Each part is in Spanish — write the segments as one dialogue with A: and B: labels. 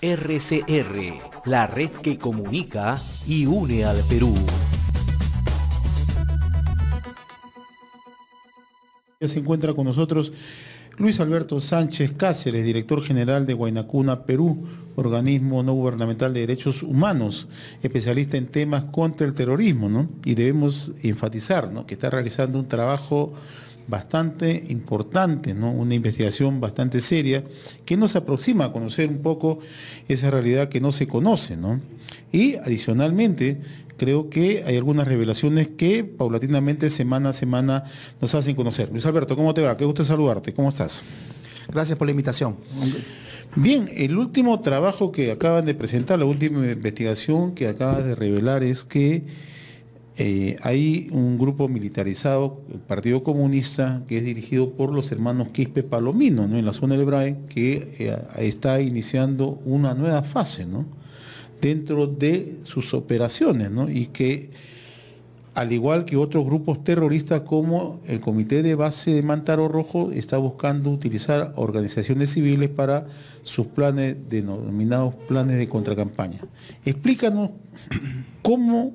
A: RCR, la red que comunica y une al Perú.
B: Ya se encuentra con nosotros Luis Alberto Sánchez Cáceres, director general de Guainacuna Perú, organismo no gubernamental de derechos humanos, especialista en temas contra el terrorismo, ¿no? Y debemos enfatizar, ¿no? Que está realizando un trabajo bastante importante, ¿no? una investigación bastante seria que nos aproxima a conocer un poco esa realidad que no se conoce. ¿no? Y adicionalmente, creo que hay algunas revelaciones que paulatinamente semana a semana nos hacen conocer. Luis Alberto, ¿cómo te va? Qué gusto saludarte, ¿cómo estás? Gracias por la invitación. Bien, el último trabajo que acaban de presentar, la última investigación que acabas de revelar es que eh, hay un grupo militarizado, el Partido Comunista, que es dirigido por los hermanos Quispe Palomino, en la zona del Brae, que eh, está iniciando una nueva fase dentro de sus operaciones y que, al igual que otros grupos terroristas como el Comité de Base de Mantaro Rojo, está buscando utilizar organizaciones civiles para sus planes, denominados planes de contracampaña. Explícanos cómo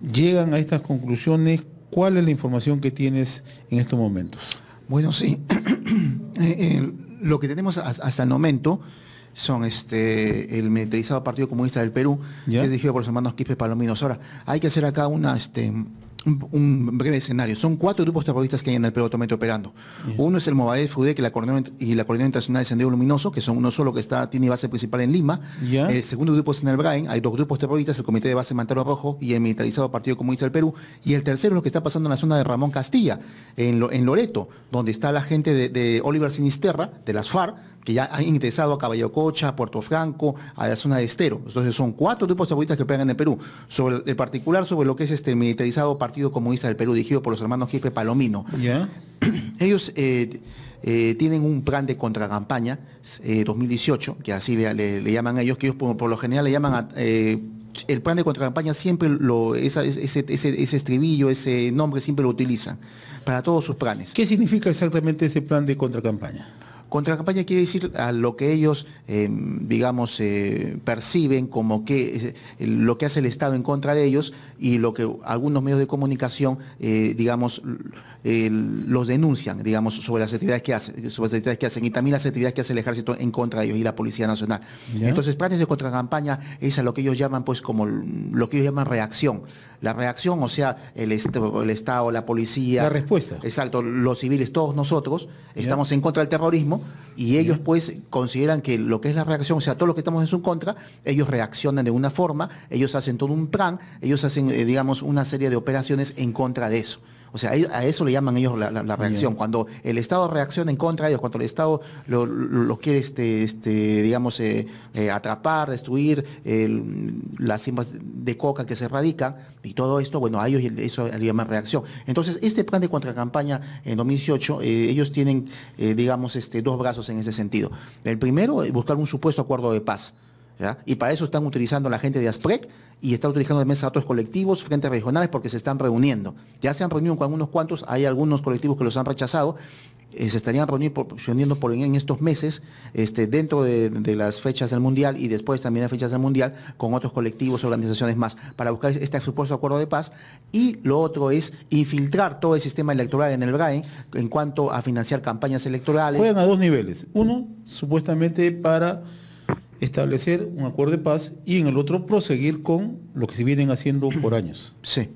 B: llegan a estas conclusiones? ¿Cuál es la información que tienes en estos momentos? Bueno, sí. Eh, eh, lo que tenemos hasta el momento
A: son este, el militarizado Partido Comunista del Perú, que es dirigido por los hermanos Quispe Palominos. Ahora, hay que hacer acá una, este, un, breve escenario. Son cuatro grupos terroristas que hay en el Perú actualmente operando. Uno es el Movadef que la y la Coordinación Internacional de Sendero Luminoso, que son uno solo que está, tiene base principal en Lima. El segundo grupo es en el Brain. Hay dos grupos terroristas, el Comité de Base Mantaro Rojo y el militarizado Partido Comunista del Perú. Y el tercero es lo que está pasando en la zona de Ramón Castilla, en, Loreto, donde está la gente de, de Oliver Sinisterra, de las FARC, que ya han ingresado a Caballococha, a Puerto Franco, a la zona de Estero. Entonces son cuatro grupos terroristas que operan en el Perú. Sobre el particular sobre lo que es este militarizado Partido Comunista del Perú, dirigido por los hermanos Jefe Palomino. Ellos eh, eh, tienen un plan de contracampaña 2018, eh, que así le, llaman a ellos, que ellos por, lo general le llaman a el plan de contracampaña siempre lo, ese, estribillo, ese nombre siempre lo utilizan para todos sus planes. ¿Qué significa exactamente ese plan de contracampaña? Contracampaña quiere decir a lo que ellos, eh, digamos, eh, perciben como que eh, lo que hace el Estado en contra de ellos y lo que algunos medios de comunicación, digamos, los denuncian, digamos, sobre las actividades que hacen, que y también las actividades que hace el ejército en contra de ellos y la Policía Nacional. Entonces, planes de contracampaña es a lo que ellos llaman, pues, como lo que ellos llaman reacción la reacción, o sea, el, Estado, la policía. La respuesta. Exacto, los civiles, todos nosotros, estamos en contra del terrorismo y ellos pues consideran que lo que es la reacción, o sea, todo lo que estamos en su contra, ellos reaccionan de una forma, ellos hacen todo un plan, ellos hacen, eh, digamos, una serie de operaciones en contra de eso. O sea, a eso le llaman ellos la, reacción. Cuando el Estado reacciona en contra de ellos, cuando el Estado los quiere, este, este digamos, eh, eh, atrapar, destruir, las cimas de coca que se radican y todo esto, bueno, a ellos eso le llaman reacción. Entonces, este plan de contracampaña en 2018, eh, ellos tienen, digamos, este, dos brazos en ese sentido. El primero, buscar un supuesto acuerdo de paz. Y para eso están utilizando la gente de ASPREC y está utilizando a otros colectivos, frentes regionales, porque se están reuniendo. Ya se han reunido con algunos cuantos, hay algunos colectivos que los han rechazado. Eh, se estarían reuniendo por, en estos meses, este, dentro de, las fechas del Mundial y después también las fechas del Mundial, con otros colectivos, organizaciones más, para buscar este supuesto acuerdo de paz. Y lo otro es infiltrar todo el sistema electoral en el BRAE en
B: cuanto a financiar campañas electorales. Pueden a dos niveles. Uno, supuestamente para establecer un acuerdo de paz y en el otro proseguir con lo que se vienen haciendo por años. Sí.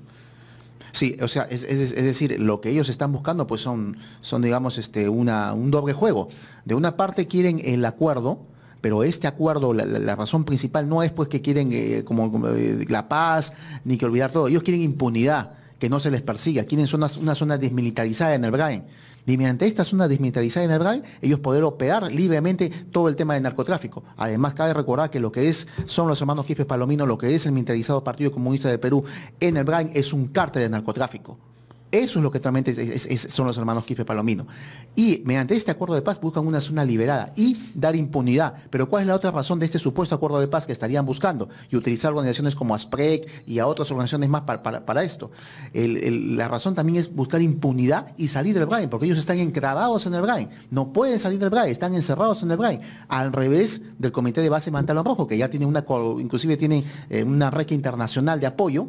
B: Sí, o sea, es, decir, lo que ellos están buscando pues son,
A: son digamos, este, una, un doble juego. De una parte quieren el acuerdo, pero este acuerdo, la, razón principal no es pues que quieren eh, como, eh, la paz, ni que olvidar todo. Ellos quieren impunidad, que no se les persiga. Quieren zonas, una zona desmilitarizada en el Brain y mediante esta zona desmilitarizada el Nargay, ellos poder operar libremente todo el tema de narcotráfico. Además, cabe recordar que lo que es son los hermanos Quispe Palomino, lo que es el militarizado Partido Comunista del Perú en el Brain es un cártel de narcotráfico. Eso es lo que actualmente son los hermanos Quispe Palomino. Y mediante este acuerdo de paz buscan una zona liberada y dar impunidad. Pero ¿cuál es la otra razón de este supuesto acuerdo de paz que estarían buscando? Y utilizar organizaciones como ASPREC y a otras organizaciones más para, esto. la razón también es buscar impunidad y salir del Brain, porque ellos están encravados en el Brain. No pueden salir del Brain, están encerrados en el Brain. Al revés del comité de base Mantalón Rojo, que ya tiene una, inclusive tiene eh, una red internacional de apoyo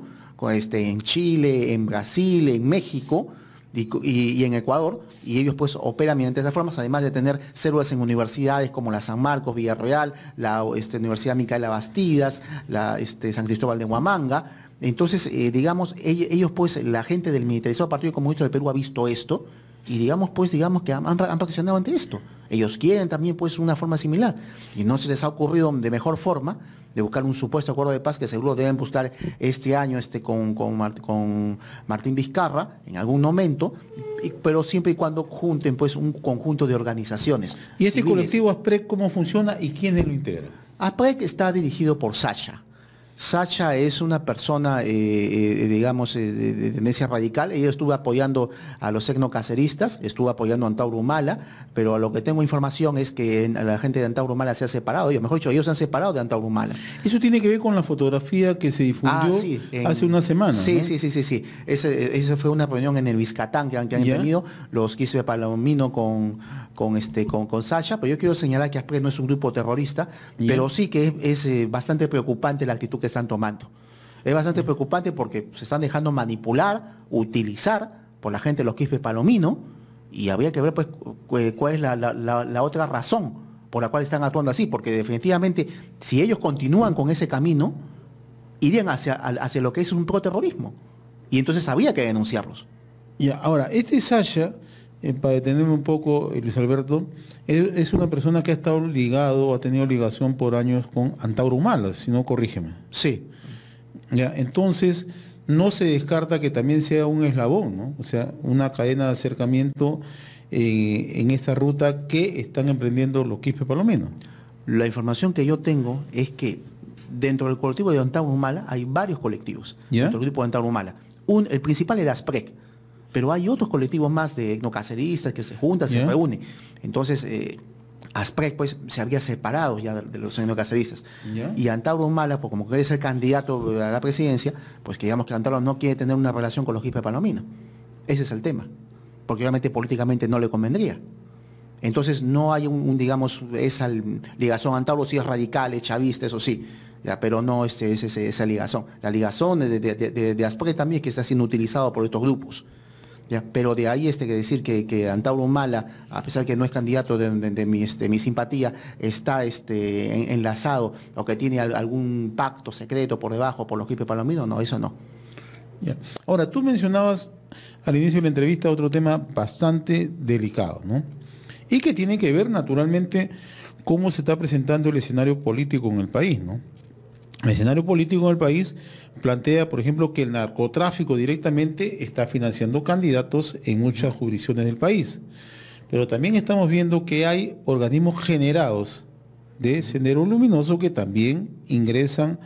A: este, en Chile, en Brasil, en México y, en Ecuador, y ellos pues operan mediante esas formas, además de tener células en universidades como la San Marcos, Villarreal, la este, Universidad Micaela Bastidas, la este, San Cristóbal de Huamanga. Entonces, eh, digamos, ellos, pues, la gente del militarizado Partido Comunista del Perú ha visto esto, y digamos pues digamos que han, han, ante esto. Ellos quieren también pues una forma similar y no se les ha ocurrido de mejor forma de buscar un supuesto acuerdo de paz que seguro deben buscar este año este, con, con, Martín Vizcarra en algún momento, pero siempre y cuando junten pues un conjunto de organizaciones. ¿Y este colectivo ASPREC cómo funciona y quiénes lo integran? ASPREC está dirigido por Sasha. Sacha es una persona, eh, eh, eh, digamos, de, tendencia radical. Ella estuvo apoyando a los etnocaceristas, estuvo apoyando a Antauro pero a lo que tengo información es que la gente de Antauro se ha separado, mejor dicho, ellos se han separado de Antaurumala
B: Eso tiene que ver con la fotografía que se difundió ah, hace una semana. Sí, sí,
A: sí, sí, sí. Esa fue una reunión en el Vizcatán que han, que tenido, los quise palomino con, con, este, con, Sacha, pero yo quiero señalar que Aspre no es un grupo terrorista, pero sí que es bastante preocupante la actitud que Santo están tomando. Es bastante mm. preocupante porque se están dejando manipular, utilizar por la gente los quispes palomino y habría que ver pues eh, cuál es la, otra razón por la cual están actuando así, porque definitivamente si ellos continúan con ese camino, irían hacia, hacia lo que es un proterrorismo. Y entonces había que denunciarlos.
B: Y ahora, este Sasha eh, para detenerme un poco, eh, Luis Alberto, es, una persona que ha estado ligado, ha tenido ligación por años con Antauro Humala, si no, corrígeme. Sí. entonces, no se descarta que también sea un eslabón, ¿no? O sea, una cadena de acercamiento eh, en esta ruta que están emprendiendo los Quispe Palomino. La información que yo tengo es que dentro del colectivo de Antauro Humala hay varios colectivos. Dentro del
A: grupo de Antauro Humala. el principal era ASPREC, pero hay otros colectivos más de etnocaceristas que se juntan, se reúnen. Entonces, eh, Asprec pues, se había separado ya de los etnocaceristas. Y Antauro Mala, pues, como quiere ser candidato a la presidencia, pues que digamos que Antauro no quiere tener una relación con los hippies palomino. Ese es el tema. Porque obviamente políticamente no le convendría. Entonces no hay un, digamos, esa ligazón. Antauro sí es radical, es chavista, eso sí. pero no es, esa ligazón. La ligazón de, de, también es que está siendo utilizado por estos grupos. Pero de ahí este, que decir que, Antauro Mala, a pesar que no es candidato de, mi, este, mi simpatía, está este, enlazado o que tiene algún pacto secreto por debajo por los Quispe Palomino, no, eso no.
B: Ahora, tú mencionabas al inicio de la entrevista otro tema bastante delicado, ¿no? Y que tiene que ver naturalmente cómo se está presentando el escenario político en el país, ¿no? el escenario político en el país plantea, por ejemplo, que el narcotráfico directamente está financiando candidatos en muchas jurisdicciones del país. Pero también estamos viendo que hay organismos generados de Sendero Luminoso que también ingresan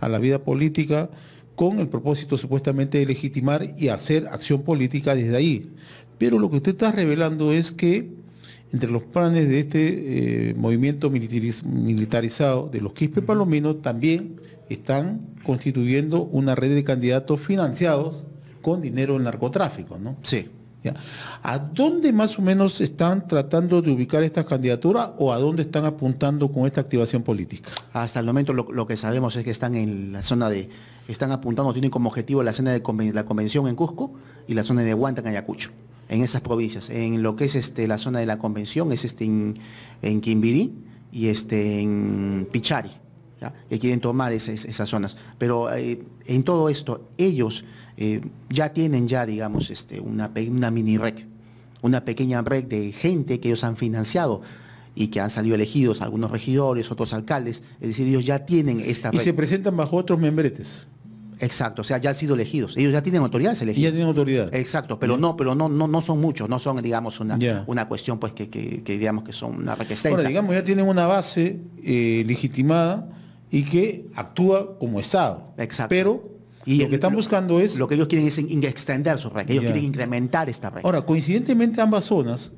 B: a la vida política con el propósito supuestamente de legitimar y hacer acción política desde ahí. Pero lo que usted está revelando es que entre los planes de este eh, movimiento militarizado de los Quispe Palomino, también están constituyendo una red de candidatos financiados con dinero del narcotráfico, ¿no? Sí. ¿A dónde más o menos están tratando de ubicar estas candidaturas o a dónde están apuntando con esta activación política? Hasta el momento lo que sabemos es que están en la zona de están apuntando, tienen como objetivo
A: la zona de la convención en Cusco y la zona de Huanta en Ayacucho, en esas provincias. En lo que es este, la zona de la convención es este, en, Quimbirí y este, en Pichari. ¿ya? quieren tomar esas, zonas. Pero eh, en todo esto, ellos eh, ya tienen ya, digamos, este, una, mini rec una pequeña red de gente que ellos han financiado y que han salido elegidos algunos regidores, otros alcaldes, es decir, ellos ya tienen esta... Y se presentan bajo otros membretes. Exacto, o sea, ya han sido elegidos. Ellos ya tienen autoridad elegidos. Ya tienen autoridad. Exacto, pero no, pero no, no, son muchos, no son, digamos, una, una cuestión pues que, digamos que son una requesencia. Bueno,
B: digamos, ya tienen una base eh, legitimada y que actúa como Estado. Exacto. Pero lo que están buscando es. Lo que ellos quieren es extender su red, ellos quieren incrementar esta red. Ahora, coincidentemente ambas zonas,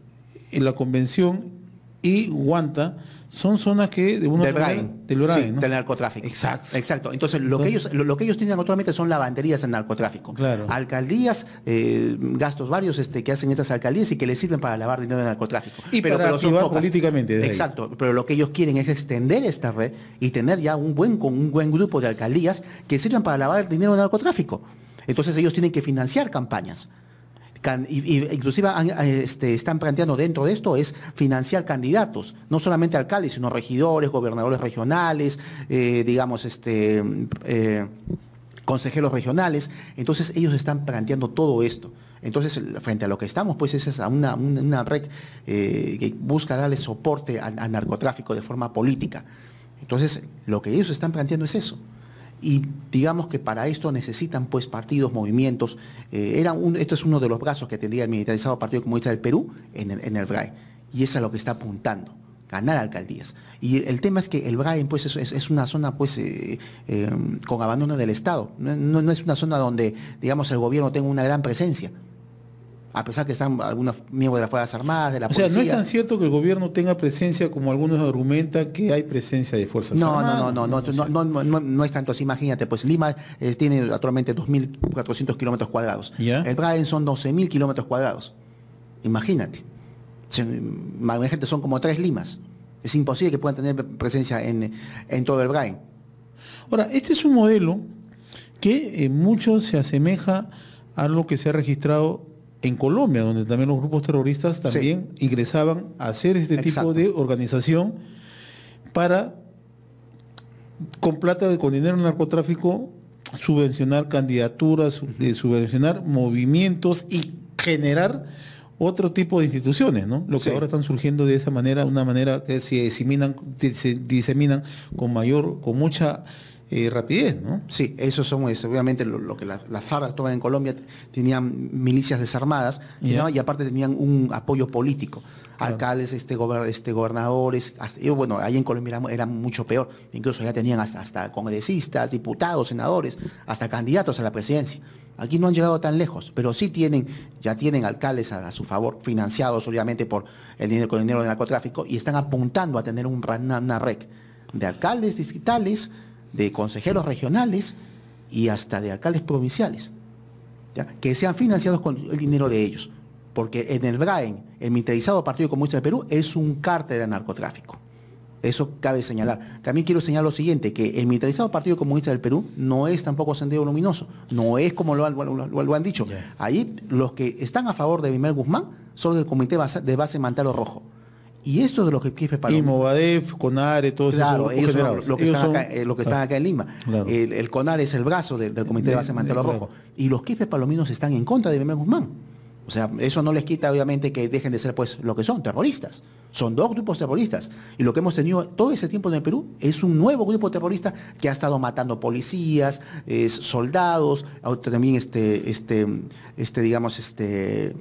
B: en la convención y Guanta, son zonas que de uno del, RAE, del, del
A: narcotráfico. Exacto.
B: Exacto. Entonces, lo que ellos lo, que ellos tienen actualmente son lavanderías en
A: narcotráfico. Claro. Alcaldías, eh, gastos varios este, que hacen estas alcaldías y que les sirven para lavar dinero en narcotráfico. Y pero, para son políticamente. Exacto. Pero lo que ellos quieren es extender esta red y tener ya un buen con un buen grupo de alcaldías que sirvan para lavar dinero en narcotráfico. Entonces ellos tienen que financiar campañas inclusive eh, este, están planteando dentro de esto es financiar candidatos, no solamente alcaldes, sino regidores, gobernadores regionales, eh, digamos, este, eh, consejeros regionales. Entonces ellos están planteando todo esto. Entonces, frente a lo que estamos, pues es una, red que busca darle soporte al narcotráfico de forma política. Entonces, lo que ellos están planteando es eso y digamos que para esto necesitan pues partidos, movimientos. Eh, era un, esto es uno de los brazos que tendría el militarizado Partido Comunista del Perú en el, en BRAE y es a lo que está apuntando ganar alcaldías. Y el tema es que el BRAE pues, es, una zona pues, eh, eh, con abandono del Estado, no, es una zona donde digamos, el gobierno tenga una gran presencia a pesar que están algunos miembros de las Fuerzas Armadas, de la policía. O sea, no es tan
B: cierto que el gobierno tenga presencia como algunos argumentan que hay presencia de Fuerzas Armadas. No, no, no, no, no, es tanto así. Imagínate, pues Lima eh, tiene actualmente
A: 2.400 kilómetros cuadrados. El Braden son 12.000 kilómetros cuadrados. Imagínate. Imagínate, son como tres Limas. Es imposible que puedan tener presencia en,
B: todo el Brain. Ahora, este es un modelo que eh, mucho se asemeja a lo que se ha registrado en Colombia, donde también los grupos terroristas también ingresaban a hacer este tipo de organización para, con plata, con dinero en narcotráfico, subvencionar candidaturas, eh, subvencionar movimientos y generar otro tipo de instituciones, ¿no? Lo que ahora están surgiendo de esa manera, una manera que se diseminan, se diseminan con mayor, con mucha y rapidez, ¿no? Sí, eso son, es, obviamente, lo, que las la
A: FARC toman en Colombia, tenían milicias desarmadas y aparte tenían un apoyo político. Alcaldes, este, este gobernadores, bueno, ahí en Colombia era, mucho peor, incluso ya tenían hasta, congresistas, diputados, senadores, hasta candidatos a la presidencia. Aquí no han llegado tan lejos, pero sí tienen, ya tienen alcaldes a, su favor, financiados obviamente por el dinero con el dinero del narcotráfico, y están apuntando a tener un, una, red de alcaldes digitales de consejeros regionales y hasta de alcaldes provinciales, que sean financiados con el dinero de ellos. Porque en el BRAEN, el militarizado Partido Comunista del Perú, es un cártel de narcotráfico. Eso cabe señalar. También quiero señalar lo siguiente, que el militarizado Partido Comunista del Perú no es tampoco sendero luminoso, no es como lo, han dicho. Ahí los que están a favor de Vimel Guzmán son del Comité de Base Mantalo Rojo. Y eso de lo que quiere Y Movadef, CONARE, todos esos ellos son lo eh, que, están acá, ah. lo que están acá en Lima. El, el, CONARE es el brazo del, Comité de, Base Mantelo Rojo. Y los quispe palominos están en contra de Benjamín Guzmán. O sea, eso no les quita, obviamente, que dejen de ser, pues, lo que son, terroristas. Son dos grupos terroristas. Y lo que hemos tenido todo ese tiempo en el Perú es un nuevo grupo terrorista que ha estado matando policías, eh, soldados, también, este, este, este, digamos, este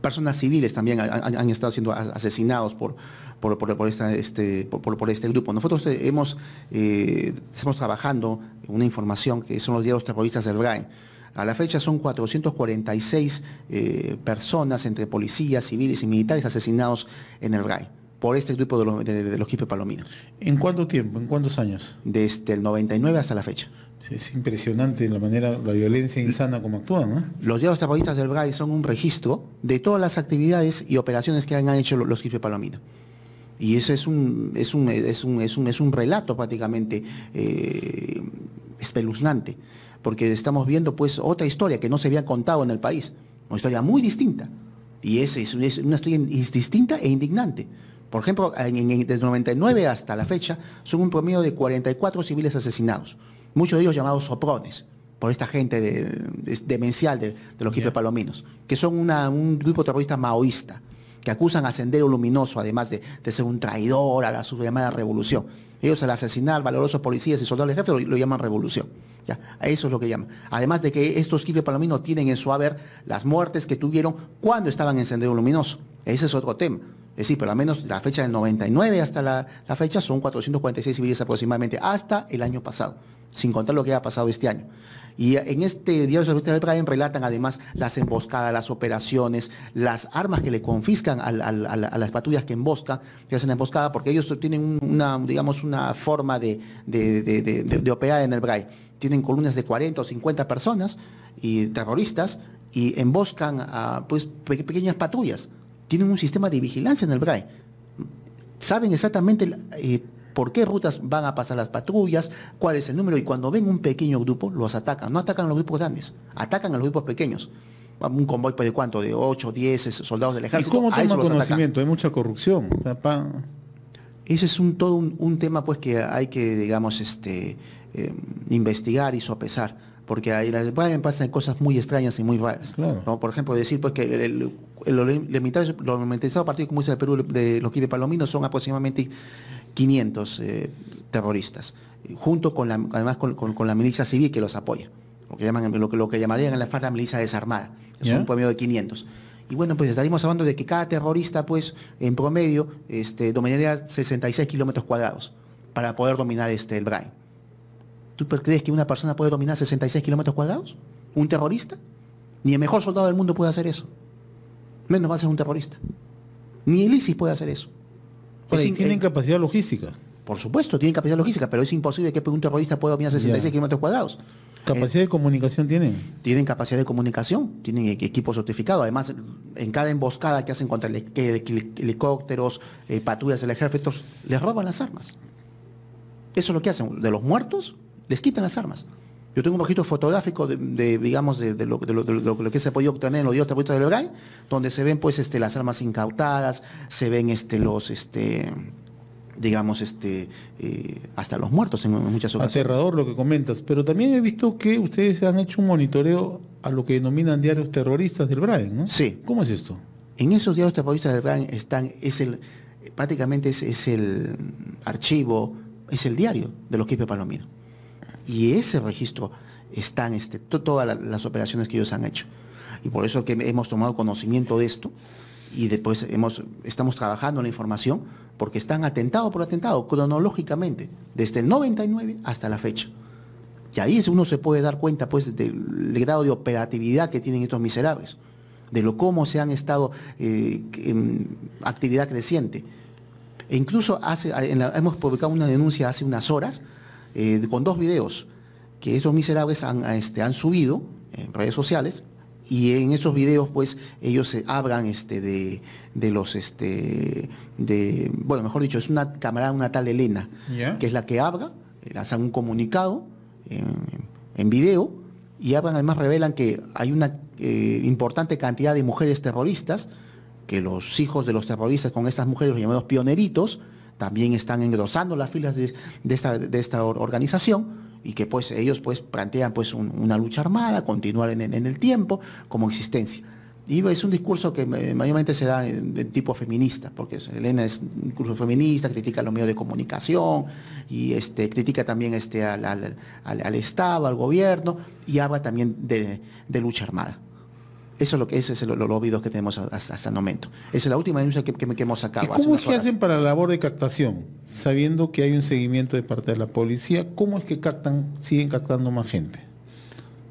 A: personas civiles también han, estado siendo asesinados por, por, este, por, este grupo. Nosotros eh, hemos, eh, estamos trabajando una información que son los diarios terroristas del BRAE. A la fecha son 446 eh, personas entre policías, civiles y militares asesinados en el BRAE por este grupo de los, de, ¿En cuánto tiempo?
B: ¿En cuántos años? Desde el 99 hasta la fecha. Es impresionante la manera, la violencia insana como actúan. Los diarios tapadistas del BRAI son un registro de todas las actividades y
A: operaciones que han hecho los de Palomino. Y eso es un, es un, relato prácticamente eh, espeluznante, porque estamos viendo pues otra historia que no se había contado en el país, una historia muy distinta. Y es, una historia distinta e indignante. Por ejemplo, desde el 99 hasta la fecha son un promedio de 44 civiles asesinados muchos de ellos llamados soprones, por esta gente demencial de, los quipes palominos, que son un grupo terrorista maoísta, que acusan a Sendero Luminoso, además de, ser un traidor a la su revolución. Ellos al asesinar valorosos policías y soldados de lo, lo, llaman revolución. ¿ya? eso es lo que llaman. Además de que estos quipes palominos tienen en su haber las muertes que tuvieron cuando estaban en Sendero Luminoso. Ese es otro tema. Es decir, pero al menos la fecha del 99 hasta la, la fecha son 446 civiles aproximadamente, hasta el año pasado sin contar lo que ha pasado este año. Y en este diario socialista del Brian relatan además las emboscadas, las operaciones, las armas que le confiscan a, las patrullas que embosca, que hacen emboscada, porque ellos tienen una, digamos, una forma de, operar en el Bray. Tienen columnas de 40 o 50 personas y terroristas y emboscan pues, pequeñas patrullas. Tienen un sistema de vigilancia en el Bray. Saben exactamente eh, por qué rutas van a pasar las patrullas, cuál es el número. Y cuando ven un pequeño grupo, los atacan. No atacan a los grupos grandes, atacan a los grupos pequeños un convoy de cuánto, de 8, 10 soldados del ejército. ¿Y cómo toma conocimiento?
B: Hay mucha corrupción. Ese es un todo un, tema pues que
A: hay que, digamos, este, investigar y sopesar. Porque ahí pasan cosas muy extrañas y muy raras. como Por ejemplo, decir pues que el, el, el, el, el militarizado Partido del Perú de los Quiripalominos Palominos son aproximadamente 500 eh, terroristas, junto con la, además con, la milicia civil que los apoya, lo que, llaman, lo, que llamarían en la FARC la milicia desarmada, Es un promedio de 500. Y bueno, pues estaríamos hablando de que cada terrorista, pues, en promedio, este, dominaría 66 kilómetros cuadrados para poder dominar este, el Brain. ¿Tú crees que una persona puede dominar 66 kilómetros cuadrados? ¿Un terrorista? Ni el mejor soldado del mundo puede hacer eso. Menos va a ser un terrorista. Ni el ISIS puede hacer eso tienen eh, capacidad logística. Por supuesto, tienen capacidad logística, pero es imposible que un terrorista pueda dominar 66 kilómetros cuadrados. ¿Capacidad eh, de comunicación tienen? Tienen capacidad de comunicación, tienen e-, equipo certificado. Además, en cada emboscada que hacen contra helicópteros, eh, patrullas del ejército, les roban las armas. Eso es lo que hacen. De los muertos, les quitan las armas. Yo tengo un poquito fotográfico de, digamos, de, lo, que se ha podido obtener en los dios del Bray donde se ven, pues, este, las armas incautadas, se ven, este, los, este, digamos, eh,
B: hasta los muertos en muchas ocasiones. Aterrador lo que comentas, pero también he visto que ustedes han hecho un monitoreo a lo que denominan diarios terroristas del Brain, ¿no? Sí. ¿Cómo es esto? En esos diarios terroristas del Brain están, es prácticamente es, es el archivo, es
A: el diario de los Quispe Palomino y ese registro están este, todas las operaciones que ellos han hecho. Y por eso que hemos tomado conocimiento de esto y después hemos, estamos trabajando la información porque están atentado por atentado, cronológicamente, desde el 99 hasta la fecha. Y ahí uno se puede dar cuenta pues del grado de operatividad que tienen estos miserables, de lo cómo se han estado eh, en actividad creciente. E incluso hace, hemos publicado una denuncia hace unas horas eh, con dos videos que esos miserables este, han, subido en redes sociales y en esos videos pues ellos se hablan este, de, los este, de bueno mejor dicho es una camarada una tal Elena que es la que habla hacen eh, un comunicado en, video y abran además revelan que hay una eh, importante cantidad de mujeres terroristas que los hijos de los terroristas con estas mujeres los llamados pioneritos también están engrosando las filas de, esta, organización y que pues ellos pues plantean pues una lucha armada, continuar en, el tiempo como existencia. Y es un discurso que mayormente se da de tipo feminista, porque Elena es un discurso feminista, critica los medios de comunicación y este, critica también este, al, Estado, al gobierno y habla también de lucha armada. Eso es lo que ese es los lo que tenemos hasta, el momento. Esa es la última
B: denuncia que, que, hemos sacado. ¿Cómo es hacen para la labor de captación? Sabiendo que hay un seguimiento de parte de la policía, ¿cómo es que captan, siguen captando más gente?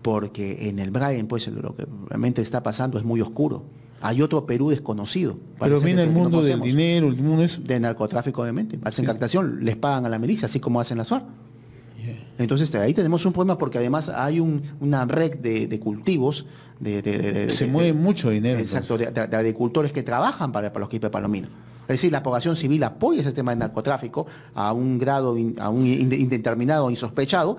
B: Porque
A: en el Brian, pues lo que realmente está pasando es muy oscuro. Hay otro Perú desconocido. Pero viene el mundo del dinero, el mundo es... De narcotráfico, obviamente. Hacen captación, les pagan a la milicia, así como hacen las FARC. Entonces ahí tenemos un problema porque además hay una red de, cultivos. De, Se mueve mucho dinero. de, agricultores que trabajan para, para los quipes palomino Es decir, la población civil apoya ese tema de narcotráfico a un grado a un indeterminado, insospechado,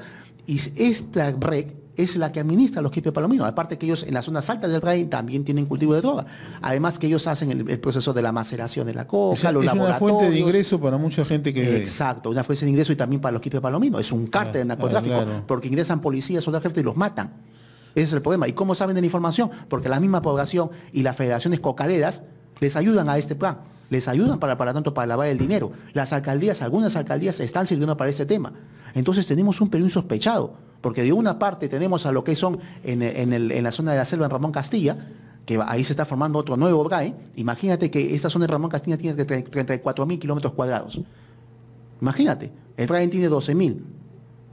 A: y esta rec es la que administra los quipes palominos. Aparte que ellos en las zonas altas del país también tienen cultivo de droga. Además que ellos hacen el, proceso de la maceración de la coca, es una fuente de
B: ingreso para mucha gente que... Exacto,
A: una fuente de ingreso y también para los quipes palominos. Es un cártel de narcotráfico porque ingresan policías, soldados jefes y los matan. Ese es el problema. ¿Y cómo saben de la información? Porque la misma población y las federaciones cocaleras les ayudan a este plan les ayudan para, tanto para lavar el dinero. Las alcaldías, algunas alcaldías están sirviendo para ese tema. Entonces tenemos un Perú insospechado, porque de una parte tenemos a lo que son en, la zona de la selva en Ramón Castilla, que ahí se está formando otro nuevo BRAE. Imagínate que esta zona de Ramón Castilla tiene 34 mil kilómetros cuadrados. Imagínate, el BRAE tiene 12 mil.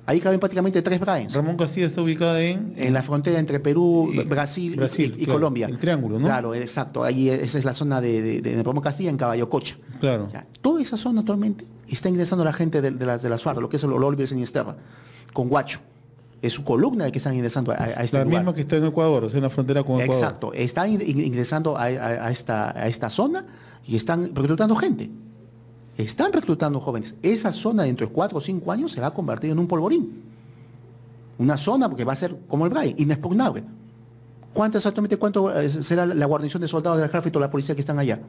A: Ahí caben prácticamente tres Brians. Ramón Castillo está ubicada en... En la frontera entre Perú, Brasil, y, Colombia. El triángulo, ¿no? Claro, exacto. Ahí e-, esa es la zona de, Ramón Castilla en Caballo Cocha. Claro. toda esa zona actualmente está ingresando la gente de, las, de las FARC, lo que es el Olvides en Sinisterra, con Guacho es su columna de que están ingresando a, a este La misma que está en Ecuador, o sea, en la frontera con Ecuador. Exacto, están ingresando a, a, a esta zona y están reclutando gente están reclutando jóvenes. Esa zona dentro de cuatro o cinco años se va a convertir en un polvorín. Una zona que va a ser como el Braille, inexpugnable. ¿Cuánto exactamente cuánto eh, será la guarnición de soldados del ejército toda la policía que están allá?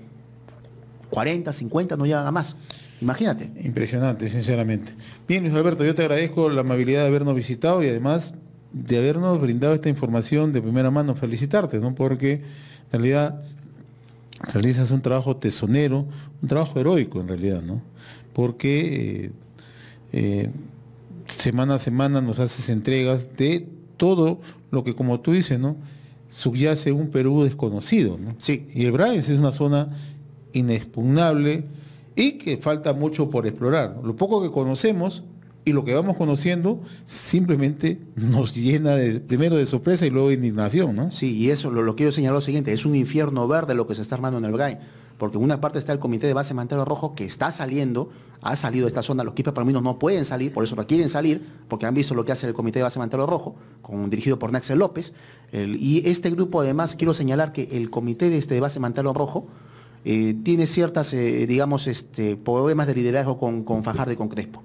B: 40, 50, no llegan a más. Imagínate. Impresionante, sinceramente. Bien, Luis Alberto, yo te agradezco la amabilidad de habernos visitado y además de habernos brindado esta información de primera mano. Felicitarte, ¿no? Porque en realidad realizas un trabajo tesonero, un trabajo heroico en realidad, ¿no? Porque eh, eh, semana a semana nos haces entregas de todo lo que, como tú dices, ¿no? Subyace un Perú desconocido, Sí. Y el es una zona inexpugnable y que falta mucho por explorar. Lo poco que conocemos y lo que vamos conociendo simplemente nos llena primero de sorpresa y luego de indignación, ¿no? Sí, y eso lo, quiero señalar lo siguiente, es un infierno verde lo que se está armando en el Bray, porque
A: en una parte está el comité de base Mantelo Rojo que está saliendo, ha salido de esta zona, los equipos menos, no pueden salir, por eso no quieren salir, porque han visto lo que hace el comité de base Mantelo Rojo, con, dirigido por Naxel López, y este grupo además quiero señalar que el comité de, este, base Mantelo Rojo, eh, tiene ciertas, eh, digamos, este, problemas de liderazgo con Fajardo y con Crespo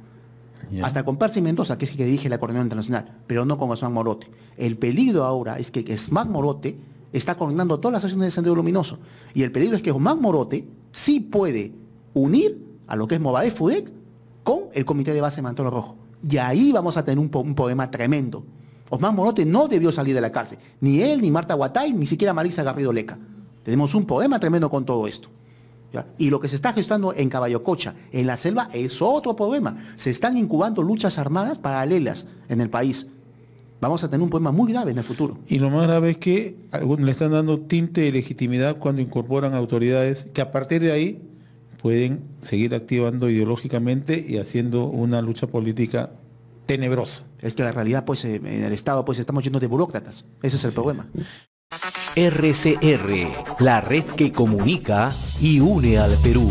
A: hasta con Percy Mendoza, que es el que dirige la coordinación internacional, pero no con Osman Morote. El peligro ahora es que Osman Morote está coordinando todas las acciones de Sendero Luminoso. Y el peligro es que Osman Morote sí puede unir a lo que es Movadef Fudec con el comité de base Mantolo Rojo. Y ahí vamos a tener un, poema problema tremendo. Osman Morote no debió salir de la cárcel, ni él, ni Marta Guatay, ni siquiera Marisa Garrido Leca. Tenemos un problema tremendo con todo esto. Y lo que se está gestando en Caballococha, en la selva, es otro problema. Se están incubando luchas armadas paralelas en el país. Vamos a tener un problema muy grave en el futuro.
B: Y lo más grave es que le están dando tinte de legitimidad cuando incorporan autoridades que a partir de ahí pueden seguir activando ideológicamente y haciendo una lucha política tenebrosa. Es que la realidad, pues, en el Estado, pues, estamos yendo de burócratas. Ese es el
A: problema. RCR, la red que comunica y
B: une al Perú.